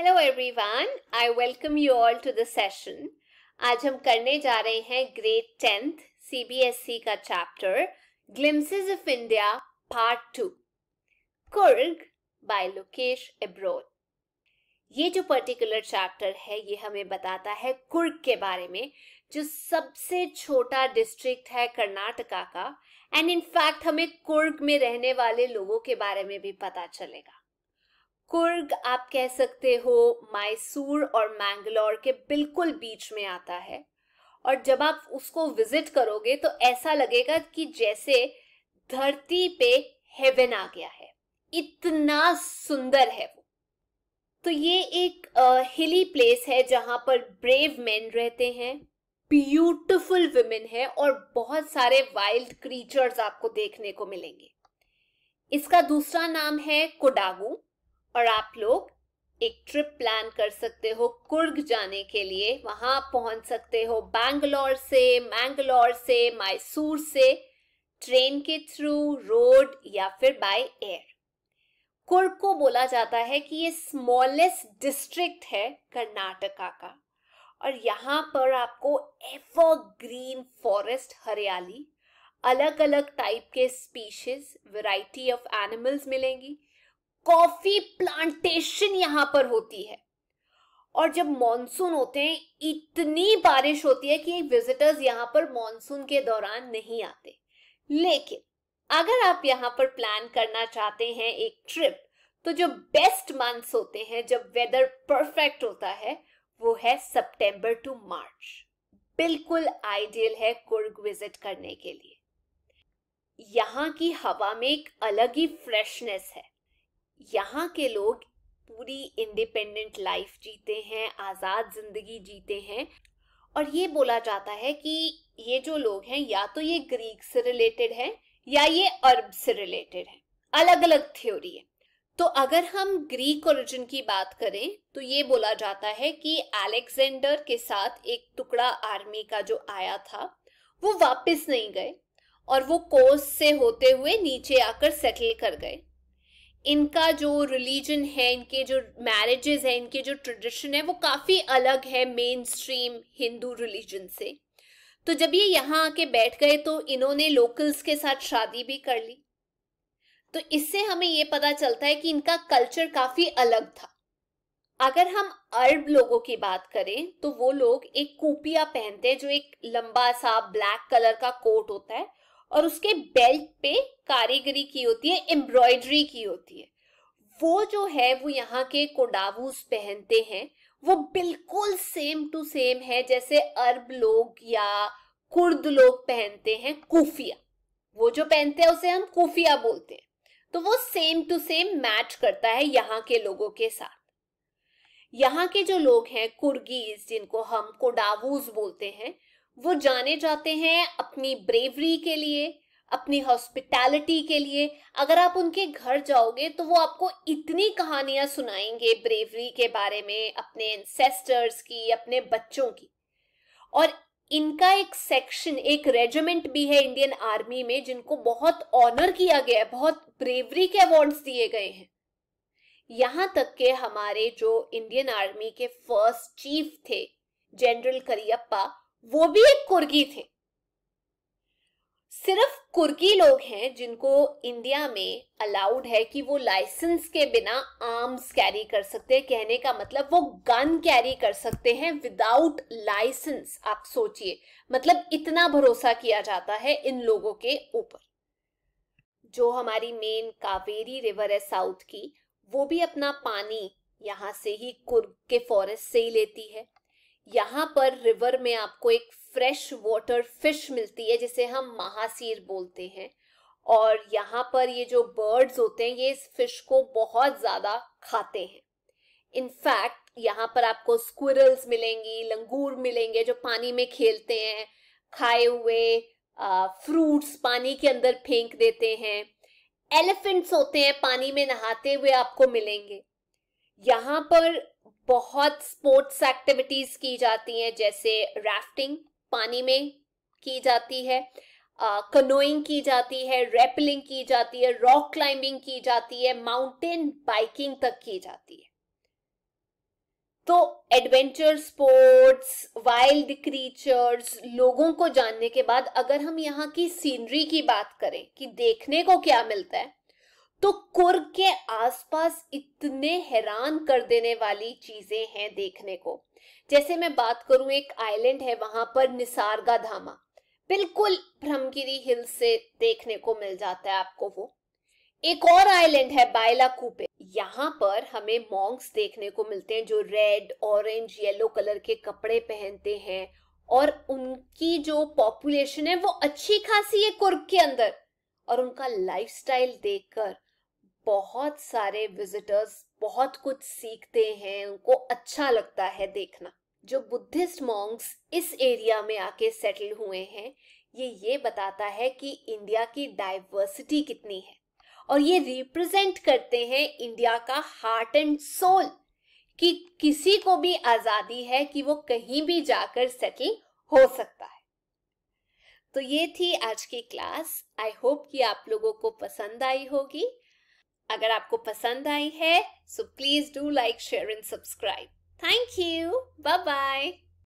hello everyone I welcome you all to the session आज हम करने जा रहे हैं ग्रेड टेंथ सीबीएसई का chapter glimpses of India part two Coorg by Lokesh Abrol ये जो पर्टिकुलर चैप्टर है ये हमें बताता है कुर्ग के बारे में जो सबसे छोटा डिस्ट्रिक्ट है कर्नाटका का एंड इनफैक्ट हमें कुर्ग में रहने वाले लोगों के बारे में भी पता चलेगा कुर्ग आप कह सकते हो मैसूर और मैंगलोर के बिल्कुल बीच में आता है और जब आप उसको विजिट करोगे तो ऐसा लगेगा कि जैसे धरती पे हेवन आ गया है इतना सुंदर है वो तो ये एक आ, हिली प्लेस है जहां पर ब्रेव मेन रहते हैं ब्यूटिफुल वुमेन है और बहुत सारे वाइल्ड क्रीचर्स आपको देखने को मिलेंगे इसका दूसरा नाम है कोडागू और आप लोग एक ट्रिप प्लान कर सकते हो कुर्ग जाने के लिए वहां पहुंच सकते हो बैंगलोर से मैंगलोर से मैसूर से ट्रेन के थ्रू रोड या फिर बाय एयर कुर्ग को बोला जाता है कि ये स्मॉलेस्ट डिस्ट्रिक्ट है कर्नाटका का और यहाँ पर आपको एवर ग्रीन फॉरेस्ट हरियाली अलग अलग टाइप के स्पीशीज वैरायटी ऑफ एनिमल्स मिलेंगी कॉफी प्लांटेशन यहाँ पर होती है और जब मॉनसून होते हैं इतनी बारिश होती है कि विजिटर्स यहाँ पर मॉनसून के दौरान नहीं आते लेकिन अगर आप यहाँ पर प्लान करना चाहते हैं एक ट्रिप तो जो बेस्ट मंथ्स होते हैं जब वेदर परफेक्ट होता है वो है सितंबर टू मार्च बिल्कुल आइडियल है कुर्ग विजिट करने के लिए यहाँ की हवा में एक अलग ही फ्रेशनेस है यहाँ के लोग पूरी इंडिपेंडेंट लाइफ जीते हैं आज़ाद जिंदगी जीते हैं और ये बोला जाता है कि ये जो लोग हैं या तो ये ग्रीक से रिलेटेड है या ये अरब से रिलेटेड है अलग अलग थ्योरी है तो अगर हम ग्रीक ओरिजिन की बात करें तो ये बोला जाता है कि अलेक्जेंडर के साथ एक टुकड़ा आर्मी का जो आया था वो वापस नहीं गए और वो कोस से होते हुए नीचे आकर सेटल कर गए इनका जो रिलीजन है इनके जो मैरिजेस हैं इनके जो ट्रेडिशन है वो काफ़ी अलग है मेन स्ट्रीम हिंदू रिलीजन से तो जब ये यहाँ आके बैठ गए तो इन्होंने लोकल्स के साथ शादी भी कर ली तो इससे हमें ये पता चलता है कि इनका कल्चर काफ़ी अलग था अगर हम अरब लोगों की बात करें तो वो लोग एक कूपिया पहनते हैं जो एक लंबा सा ब्लैक कलर का कोट होता है और उसके बेल्ट पे कारीगरी की होती है एम्ब्रॉयडरी की होती है वो जो है वो यहाँ के कोडावूस पहनते हैं वो बिल्कुल सेम टू सेम है जैसे अरब लोग या कुर्द लोग पहनते हैं कुफिया वो जो पहनते हैं उसे हम कुफिया बोलते हैं तो वो सेम टू सेम मैच करता है यहाँ के लोगों के साथ यहाँ के जो लोग हैं कुर्गीज जिनको हम कोडावूज बोलते हैं वो जाने जाते हैं अपनी ब्रेवरी के लिए अपनी हॉस्पिटैलिटी के लिए अगर आप उनके घर जाओगे तो वो आपको इतनी कहानियां सुनाएंगे ब्रेवरी के बारे में अपने इंसेस्टर्स की अपने बच्चों की और इनका एक सेक्शन एक रेजिमेंट भी है इंडियन आर्मी में जिनको बहुत ऑनर किया गया है बहुत ब्रेवरी के अवार्ड्स दिए गए हैं यहाँ तक के हमारे जो इंडियन आर्मी के फर्स्ट चीफ थे जनरल करियप्पा वो भी एक कुर्की थे सिर्फ कुर्की लोग हैं जिनको इंडिया में अलाउड है कि वो लाइसेंस के बिना आर्म्स कैरी कर सकते हैं कहने का मतलब वो गन कैरी कर सकते हैं विदाउट लाइसेंस आप सोचिए मतलब इतना भरोसा किया जाता है इन लोगों के ऊपर जो हमारी मेन कावेरी रिवर है साउथ की वो भी अपना पानी यहाँ से ही कुर्ग के फॉरेस्ट से ही लेती है यहाँ पर रिवर में आपको एक फ्रेश वाटर फिश मिलती है जिसे हम महासीर बोलते हैं और यहाँ पर ये जो बर्ड्स होते हैं ये इस फिश को बहुत ज़्यादा खाते हैं इनफैक्ट यहाँ पर आपको स्क्विरल्स मिलेंगी लंगूर मिलेंगे जो पानी में खेलते हैं खाए हुए फ्रूट्स पानी के अंदर फेंक देते हैं एलिफेंट्स होते हैं पानी में नहाते हुए आपको मिलेंगे यहाँ पर बहुत स्पोर्ट्स एक्टिविटीज की जाती हैं जैसे राफ्टिंग पानी में की जाती है कनोइंग uh, की जाती है रेपलिंग की जाती है रॉक क्लाइंबिंग की जाती है माउंटेन बाइकिंग तक की जाती है तो एडवेंचर स्पोर्ट्स वाइल्ड क्रीचर्स लोगों को जानने के बाद अगर हम यहाँ की सीनरी की बात करें कि देखने को क्या मिलता है तो कुर्ग के आसपास इतने हैरान कर देने वाली चीजें हैं देखने को जैसे मैं बात करूं एक आइलैंड है वहां पर निसारगा धामा बिल्कुल ब्रह्मगिरी हिल से देखने को मिल जाता है आपको वो एक और आइलैंड है बायला कूपे यहाँ पर हमें मॉन्ग्स देखने को मिलते हैं जो रेड ऑरेंज येलो कलर के कपड़े पहनते हैं और उनकी जो पॉपुलेशन है वो अच्छी खासी है कुर्ग के अंदर और उनका लाइफस्टाइल देखकर बहुत सारे विजिटर्स बहुत कुछ सीखते हैं उनको अच्छा लगता है देखना जो बुद्धिस्ट मॉन्ग्स इस एरिया में आके सेटल हुए हैं ये ये बताता है कि इंडिया की डाइवर्सिटी कितनी है और ये रिप्रेजेंट करते हैं इंडिया का हार्ट एंड सोल कि किसी को भी आजादी है कि वो कहीं भी जाकर सेटल हो सकता है तो ये थी आज की क्लास आई होप कि आप लोगों को पसंद आई होगी अगर आपको पसंद आई है so please do like share and subscribe thank you bye bye